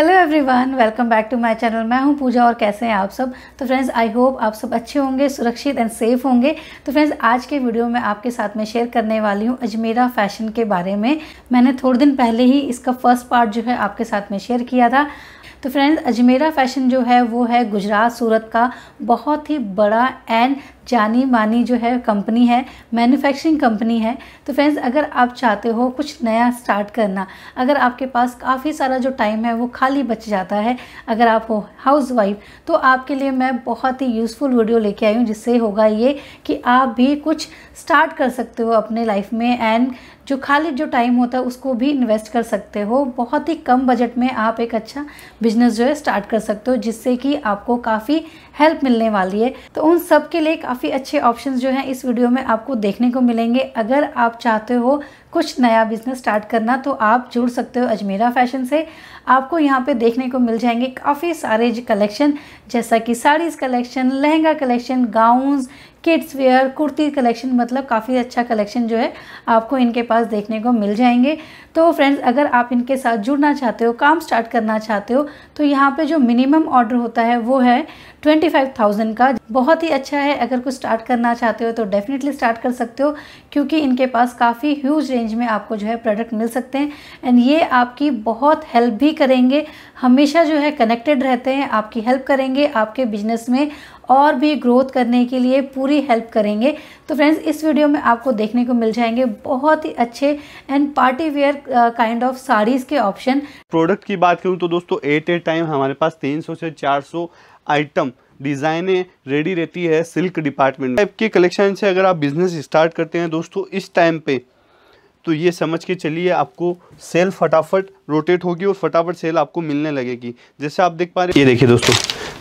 Hello everyone welcome back to my channel मैं हूं पूजा और कैसे हैं आप सब तो फ्रेंड्स आई होप आप सब अच्छे होंगे सुरक्षित एंड सेफ होंगे तो फ्रेंड्स आज के वीडियो में आपके साथ में शेयर करने वाली हूं अजमेरा फैशन के बारे में मैंने थोड़े दिन पहले ही इसका फर्स्ट पार्ट जो है आपके साथ में शेयर किया था तो फ्रेंड्स अजमेरा फैशन जो है वो है गुजरात सूरत का बहुत ही बड़ा एंड जानी मानी जो है कंपनी है मैन्युफैक्चरिंग कंपनी है तो फ्रेंड्स अगर आप चाहते हो कुछ नया स्टार्ट करना अगर आपके पास काफ़ी सारा जो टाइम है वो खाली बच जाता है अगर आप हो हाउस वाइफ तो आपके लिए मैं बहुत ही यूज़फुल वीडियो लेके आई हूँ जिससे होगा ये कि आप भी कुछ स्टार्ट कर सकते हो अपने लाइफ में एंड जो खाली जो टाइम होता है उसको भी इन्वेस्ट कर सकते हो बहुत ही कम बजट में आप एक अच्छा बिजनेस जो है स्टार्ट कर सकते हो जिससे कि आपको काफ़ी हेल्प मिलने वाली है तो उन सब के लिए काफ़ी काफ़ी अच्छे ऑप्शन जो हैं इस वीडियो में आपको देखने को मिलेंगे अगर आप चाहते हो कुछ नया बिजनेस स्टार्ट करना तो आप जुड़ सकते हो अजमेरा फैशन से आपको यहाँ पे देखने को मिल जाएंगे काफ़ी सारे कलेक्शन जैसा कि saris collection lehenga collection gowns kids wear kurti collection मतलब काफ़ी अच्छा कलेक्शन जो है आपको इनके पास देखने को मिल जाएंगे तो फ्रेंड्स अगर आप इनके साथ जुड़ना चाहते हो काम स्टार्ट करना चाहते हो तो यहाँ पे जो मिनिमम ऑर्डर होता है वो है ट्वेंटी फाइव थाउजेंड का बहुत ही अच्छा है अगर कुछ स्टार्ट करना चाहते हो तो डेफिनेटली स्टार्ट कर सकते हो क्योंकि इनके पास काफ़ी ह्यूज रेंज में आपको जो है प्रोडक्ट मिल सकते हैं एंड ये आपकी बहुत हेल्प भी करेंगे हमेशा जो है कनेक्टेड रहते हैं आपकी हेल्प करेंगे आपके बिजनेस में और भी ग्रोथ करने के लिए पूरी हेल्प करेंगे तो फ्रेंड्स इस वीडियो में आपको देखने को मिल जाएंगे बहुत ही अच्छे and party wear kind of saris के ऑप्शन प्रोडक्ट की बात करूँ तो दोस्तों एट ए टाइम हमारे पास 300 से 400 आइटम डिज़ाइनें रेडी रहती है सिल्क डिपार्टमेंट टाइप के कलेक्शन से अगर आप बिज़नेस स्टार्ट करते हैं दोस्तों इस टाइम पे तो ये समझ के चलिए आपको सेल फटाफट रोटेट होगी और फटाफट सेल आपको मिलने लगेगी जैसे आप देख पा रहे ये देखिए दोस्तों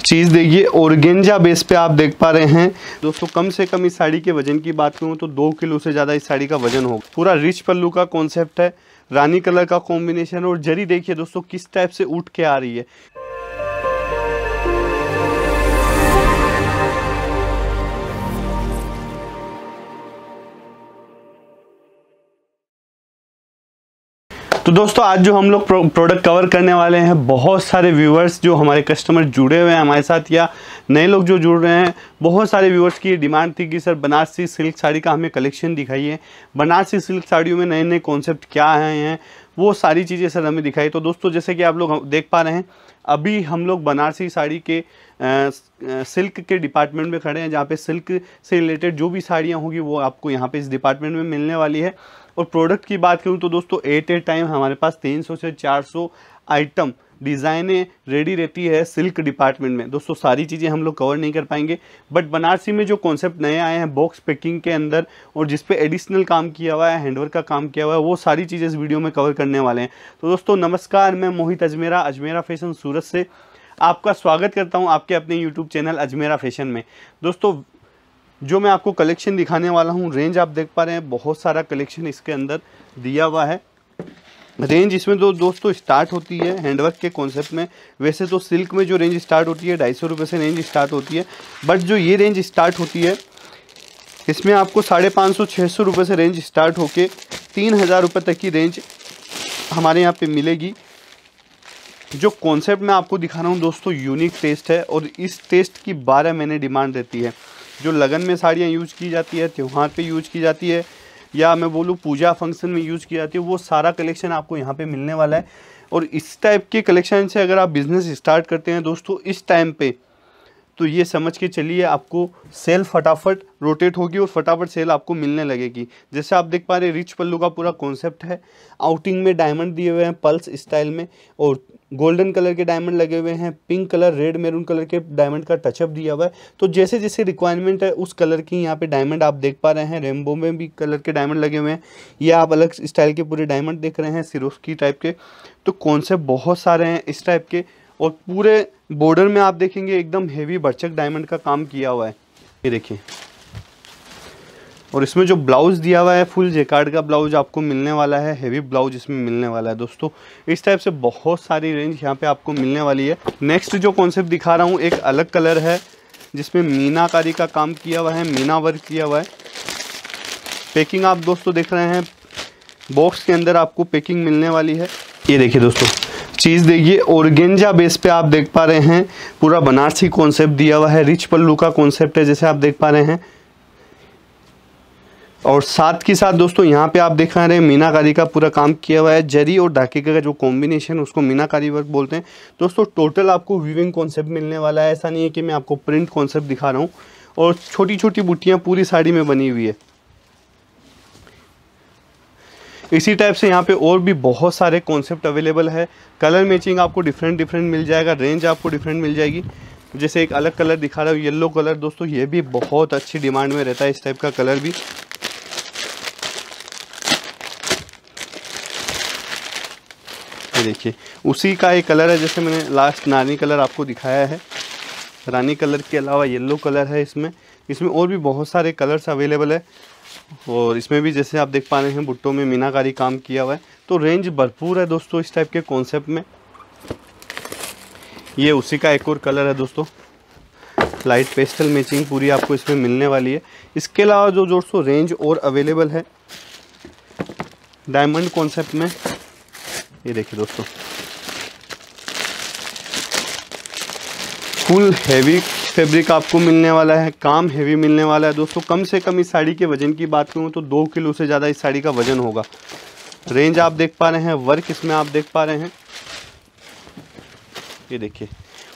चीज़ देखिए ओरगेंजा बेस पे आप देख पा रहे हैं दोस्तों कम से कम इस साड़ी के वजन की बात करूँ तो दो किलो से ज़्यादा इस साड़ी का वजन होगा पूरा रिच पल्लू का कॉन्सेप्ट है रानी कलर का कॉम्बिनेशन और जरी देखिए दोस्तों किस टाइप से उठ के आ रही है तो दोस्तों आज जो हम लोग प्रोडक्ट कवर करने वाले हैं बहुत सारे व्यूअर्स जो हमारे कस्टमर जुड़े हुए हैं हमारे साथ या नए लोग जो जुड़ रहे हैं बहुत सारे व्यूवर्स की डिमांड थी कि सर बनारसी सिल्क साड़ी का हमें कलेक्शन दिखाइए बनारसी सिल्क साड़ियों में नए नए कॉन्सेप्ट क्या हैं वो सारी चीज़ें सर हमें दिखाई तो दोस्तों जैसे कि आप लोग देख पा रहे हैं अभी हम लोग बनारसी साड़ी के आ, सिल्क के डिपार्टमेंट में खड़े हैं जहाँ पे सिल्क से रिलेटेड जो भी साड़ियाँ होंगी वो आपको यहाँ पे इस डिपार्टमेंट में मिलने वाली है और प्रोडक्ट की बात करूँ तो दोस्तों एट ए टाइम हमारे पास 300 से 400 आइटम डिज़ाइनें रेडी रहती है सिल्क डिपार्टमेंट में दोस्तों सारी चीज़ें हम लोग कवर नहीं कर पाएंगे बट बनारसी में जो कॉन्सेप्ट नए आए हैं बॉक्स पैकिंग के अंदर और जिस पे एडिशनल काम किया हुआ है हैंडवर्क का काम किया हुआ है वो सारी चीज़ें इस वीडियो में कवर करने वाले हैं तो दोस्तों नमस्कार मैं मोहित अजमेरा अजमेरा फैशन सूरत से आपका स्वागत करता हूँ आपके अपने यूट्यूब चैनल अजमेरा फैशन में दोस्तों जो मैं आपको कलेक्शन दिखाने वाला हूँ रेंज आप देख पा रहे हैं बहुत सारा कलेक्शन इसके अंदर दिया हुआ है रेंज इसमें तो दोस्तों स्टार्ट होती है हैंडवर्क के कॉन्सेप्ट में वैसे तो सिल्क में जो रेंज स्टार्ट होती है ढाई सौ रुपये से रेंज स्टार्ट होती है बट जो ये रेंज स्टार्ट होती है इसमें आपको साढ़े पाँच सौ छः सौ रुपये से रेंज स्टार्ट होके तीन हज़ार रुपये तक की रेंज हमारे यहाँ पे मिलेगी जो कॉन्सेप्ट मैं आपको दिखा रहा हूँ दोस्तों यूनिक टेस्ट है और इस टेस्ट की बारह महीने डिमांड रहती है जो लगन में साड़ियाँ यूज की जाती है त्यौहार पर यूज की जाती है या मैं बोलूँ पूजा फंक्शन में यूज़ की जाती है वो सारा कलेक्शन आपको यहाँ पे मिलने वाला है और इस टाइप के कलेक्शन से अगर आप बिज़नेस स्टार्ट करते हैं दोस्तों इस टाइम पे तो ये समझ के चलिए आपको सेल फटाफट रोटेट होगी और फटाफट सेल आपको मिलने लगेगी जैसे आप देख पा रहे रिच पल्लू का पूरा कॉन्सेप्ट है आउटिंग में डायमंड दिए हुए हैं पल्स स्टाइल में और गोल्डन कलर के डायमंड लगे हुए हैं pink colour red maroon colour के डायमंड का टचअप दिया हुआ है तो जैसे जैसे रिक्वायरमेंट है उस कलर की यहाँ पे डायमंड आप देख पा रहे हैं रेमबो में भी कलर के डायमंड लगे हुए हैं या आप अलग स्टाइल के पूरे डायमंड देख रहे हैं सिरोस्की टाइप के तो कॉन्सेप्ट बहुत सारे हैं इस टाइप के और पूरे बॉर्डर में आप देखेंगे एकदम हेवी बरचक डायमंड का काम किया हुआ है ये देखिए और इसमें जो ब्लाउज़ दिया हुआ है फुल जेकार्ड का ब्लाउज आपको मिलने वाला है हेवी ब्लाउज इसमें मिलने वाला है दोस्तों इस टाइप से बहुत सारी रेंज यहाँ पे आपको मिलने वाली है नेक्स्ट जो कॉन्सेप्ट दिखा रहा हूँ एक अलग कलर है जिसमें मीनाकारी का काम किया हुआ है मीना वर्क किया हुआ है पैकिंग आप दोस्तों देख रहे हैं बॉक्स के अंदर आपको पैकिंग मिलने वाली है ये देखिए दोस्तों चीज़ देखिए ओरगेंजा बेस पे आप देख पा रहे हैं पूरा बनारसी कॉन्सेप्ट दिया हुआ है रिच पल्लू का कॉन्सेप्ट है जैसे आप देख पा रहे हैं और साथ के साथ दोस्तों यहाँ पे आप दिखा रहे हैं मीनाकारी का पूरा काम किया हुआ है जरी और ढाके का जो कॉम्बिनेशन है उसको मीनाकारी वर्क बोलते हैं दोस्तों टोटल आपको विविंग कॉन्सेप्ट मिलने वाला है ऐसा नहीं है कि मैं आपको प्रिंट कॉन्सेप्ट दिखा रहा हूँ और छोटी छोटी बुटियाँ पूरी साड़ी में बनी हुई है इसी टाइप से यहाँ पे और भी बहुत सारे कॉन्सेप्ट अवेलेबल है कलर मैचिंग आपको डिफरेंट डिफरेंट मिल जाएगा रेंज आपको डिफरेंट मिल जाएगी जैसे एक अलग कलर दिखा रहा हूँ येलो कलर दोस्तों ये भी बहुत अच्छी डिमांड में रहता है इस टाइप का कलर भी देखिए उसी का एक कलर है जैसे मैंने लास्ट नानी कलर आपको दिखाया है रानी कलर के अलावा येलो कलर है इसमें इसमें और भी बहुत सारे कलर्स अवेलेबल है और इसमें भी जैसे आप देख पा रहे हैं बुट्टों में मीनाकारी काम किया हुआ है तो रेंज भरपूर है दोस्तों इस टाइप के कॉन्सेप्ट में ये उसी का एक और कलर है दोस्तों लाइट पेस्टल मैचिंग पूरी आपको इसमें मिलने वाली है इसके अलावा जो दोस्तों रेंज और अवेलेबल है डायमंड कॉन्सेप्ट में ये देखिए दोस्तों बिल्कुल हैवी फैब्रिक आपको मिलने वाला है काम हैवी मिलने वाला है दोस्तों कम से कम इस साड़ी के वज़न की बात करूँ तो दो किलो से ज़्यादा इस साड़ी का वज़न होगा रेंज आप देख पा रहे हैं वर्क इसमें आप देख पा रहे हैं ये देखिए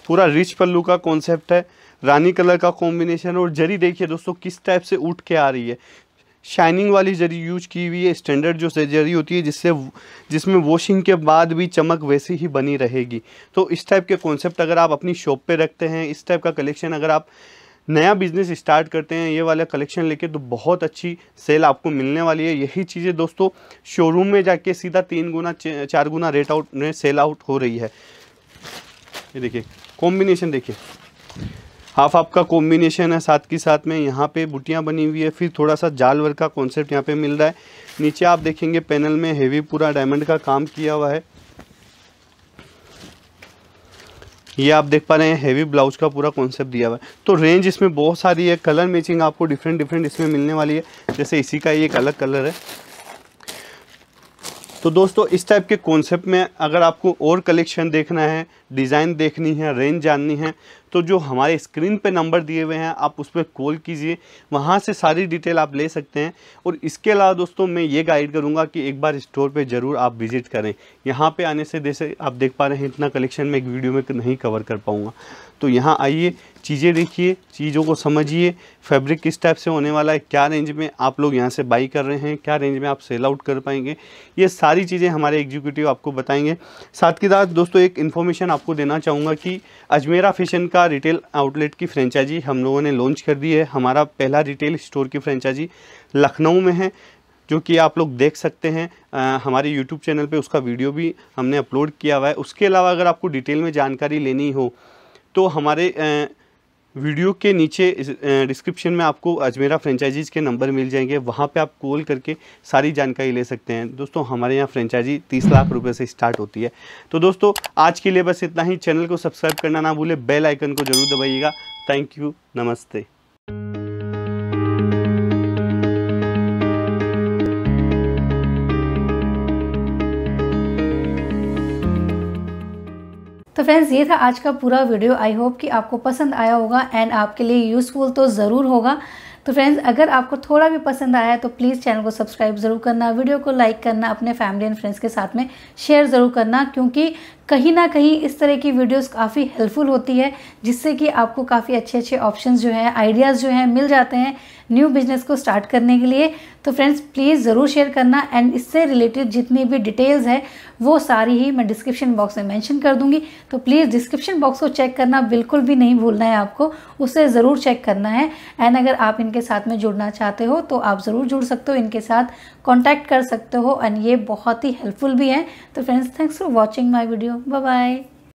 पूरा रिच पल्लू का कॉन्सेप्ट है रानी कलर का कॉम्बिनेशन और जरी देखिए दोस्तों किस टाइप से उठ के आ रही है शाइनिंग वाली जरी यूज की हुई है स्टैंडर्ड जो जरी होती है जिससे जिसमें वॉशिंग के बाद भी चमक वैसी ही बनी रहेगी तो इस टाइप के कॉन्सेप्ट अगर आप अपनी शॉप पे रखते हैं इस टाइप का कलेक्शन अगर आप नया बिज़नेस स्टार्ट करते हैं ये वाला कलेक्शन लेके तो बहुत अच्छी सेल आपको मिलने वाली है यही चीज़ें दोस्तों शोरूम में जाके सीधा तीन गुना चार गुना रेट आउट में सेल आउट हो रही है ये देखिए कॉम्बिनेशन देखिए हाफ आपका कॉम्बिनेशन है साथ के साथ में यहाँ पे बुटियाँ बनी हुई है फिर थोड़ा सा जाल वर्क का कॉन्सेप्ट यहाँ पे मिल रहा है नीचे आप देखेंगे पैनल में हेवी पूरा डायमंड का काम किया हुआ है ये आप देख पा रहे हैं हेवी ब्लाउज का पूरा कॉन्सेप्ट दिया हुआ है तो रेंज इसमें बहुत सारी है कलर मैचिंग आपको डिफरेंट डिफरेंट इसमें मिलने वाली है जैसे इसी का ये एक अलग कलर है तो दोस्तों इस टाइप के कॉन्सेप्ट में अगर आपको और कलेक्शन देखना है डिज़ाइन देखनी है रेंज जाननी है तो जो हमारे स्क्रीन पे नंबर दिए हुए हैं आप उस पर कॉल कीजिए वहाँ से सारी डिटेल आप ले सकते हैं और इसके अलावा दोस्तों मैं ये गाइड करूँगा कि एक बार स्टोर पर ज़रूर आप विज़िट करें यहाँ पर आने से जैसे आप देख पा रहे हैं इतना कलेक्शन मैं एक वीडियो में नहीं कवर कर पाऊँगा तो यहाँ आइए चीज़ें देखिए चीज़ों को समझिए फैब्रिक किस टाइप से होने वाला है क्या रेंज में आप लोग यहाँ से बाई कर रहे हैं क्या रेंज में आप सेल आउट कर पाएंगे ये सारी चीज़ें हमारे एग्जीक्यूटिव आपको बताएंगे साथ के साथ दोस्तों एक इन्फॉर्मेशन आपको देना चाहूँगा कि अजमेरा फैशन का का रिटेल आउटलेट की फ्रेंचाइजी हम लोगों ने लॉन्च कर दी है हमारा पहला रिटेल स्टोर की फ्रेंचाइजी लखनऊ में है जो कि आप लोग देख सकते हैं आ, हमारे यूट्यूब चैनल पे उसका वीडियो भी हमने अपलोड किया हुआ है उसके अलावा अगर आपको डिटेल में जानकारी लेनी हो तो हमारे आ, वीडियो के नीचे डिस्क्रिप्शन में आपको अजमेरा फ्रेंचाइजीज़ के नंबर मिल जाएंगे वहाँ पे आप कॉल करके सारी जानकारी ले सकते हैं दोस्तों हमारे यहाँ फ्रेंचाइजी तीस लाख रुपए से स्टार्ट होती है तो दोस्तों आज के लिए बस इतना ही चैनल को सब्सक्राइब करना ना भूले बेल आइकन को जरूर दबाइएगा थैंक यू नमस्ते तो फ्रेंड्स ये था आज का पूरा वीडियो आई होप कि आपको पसंद आया होगा एंड आपके लिए यूज़फुल तो ज़रूर होगा तो फ्रेंड्स अगर आपको थोड़ा भी पसंद आया तो प्लीज़ चैनल को सब्सक्राइब ज़रूर करना वीडियो को लाइक करना अपने फैमिली एंड फ्रेंड्स के साथ में शेयर ज़रूर करना क्योंकि कहीं ना कहीं इस तरह की वीडियोस काफ़ी हेल्पफुल होती है जिससे कि आपको काफ़ी अच्छे अच्छे ऑप्शंस जो हैं आइडियाज़ जो हैं मिल जाते हैं न्यू बिजनेस को स्टार्ट करने के लिए तो फ्रेंड्स प्लीज़ ज़रूर शेयर करना एंड इससे रिलेटेड जितनी भी डिटेल्स है वो सारी ही मैं डिस्क्रिप्शन बॉक्स में मैंशन कर दूंगी तो प्लीज़ डिस्क्रिप्शन बॉक्स को चेक करना बिल्कुल भी नहीं भूलना है आपको उसे ज़रूर चेक करना है एंड अगर आप इनके साथ में जुड़ना चाहते हो तो आप ज़रूर जुड़ सकते हो इनके साथ कॉन्टैक्ट कर सकते हो एंड ये बहुत ही हेल्पफुल भी है तो friends thanks for watching my video Bye-bye.